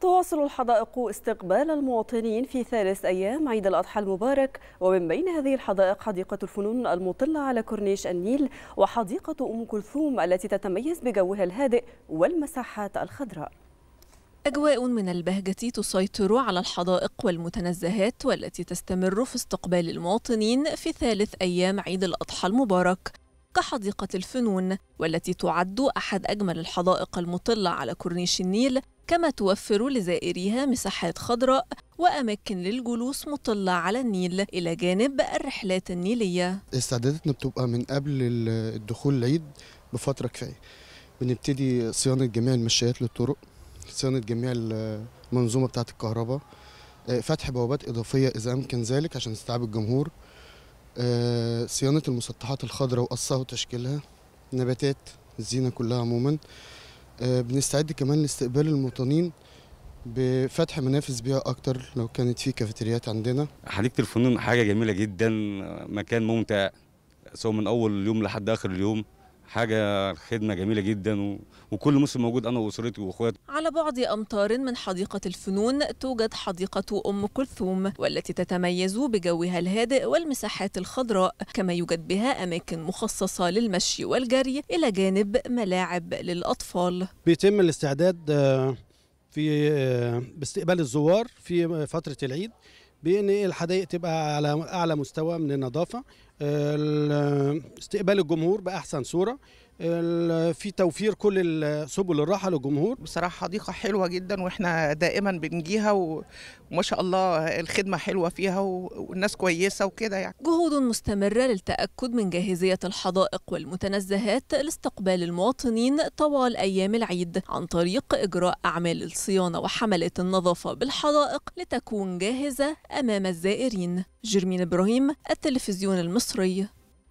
تواصل الحدائق استقبال المواطنين في ثالث أيام عيد الأضحى المبارك ومن بين هذه الحدائق حديقة الفنون المطلة على كورنيش النيل وحديقة أم كلثوم التي تتميز بجوها الهادئ والمساحات الخضراء أجواء من البهجة تسيطر على الحدائق والمتنزهات والتي تستمر في استقبال المواطنين في ثالث أيام عيد الأضحى المبارك كحديقة الفنون والتي تعد أحد أجمل الحدائق المطلة على كورنيش النيل كما توفر لزائريها مساحات خضراء وأماكن للجلوس مطلة على النيل إلى جانب الرحلات النيلية استعداداتنا بتبقى من قبل الدخول العيد بفترة كفاية بنبتدي صيانة جميع المشايات للطرق صيانة جميع المنظومة بتاعة الكهرباء آه، فتح بوابات إضافية إذا أمكن ذلك عشان استيعاب الجمهور آه، صيانة المسطحات الخضراء وقصها وتشكيلها نباتات الزينة كلها عموما آه، بنستعد كمان لاستقبال المواطنين بفتح منافذ بيها اكتر لو كانت في كافيتريات عندنا حديقه الفنون حاجه جميله جدا مكان ممتع سواء من اول اليوم لحد اخر اليوم حاجه خدمه جميله جدا و... وكل موسم موجود انا واسرتي واخواتي على بعد امتار من حديقه الفنون توجد حديقه ام كلثوم والتي تتميز بجوها الهادئ والمساحات الخضراء كما يوجد بها اماكن مخصصه للمشي والجري الى جانب ملاعب للاطفال بيتم الاستعداد آه، في آه، باستقبال الزوار في فتره العيد بان إيه الحدائق تبقى على اعلى مستوى من النظافه استقبال الجمهور باحسن صوره في توفير كل سبل الراحه للجمهور بصراحه حديقه حلوه جدا واحنا دائما بنجيها وما شاء الله الخدمه حلوه فيها والناس كويسه وكده يعني جهود مستمره للتاكد من جاهزيه الحدائق والمتنزهات لاستقبال المواطنين طوال ايام العيد عن طريق اجراء اعمال الصيانه وحملات النظافه بالحدائق لتكون جاهزه أمام الزائرين جرمين إبراهيم التلفزيون المصري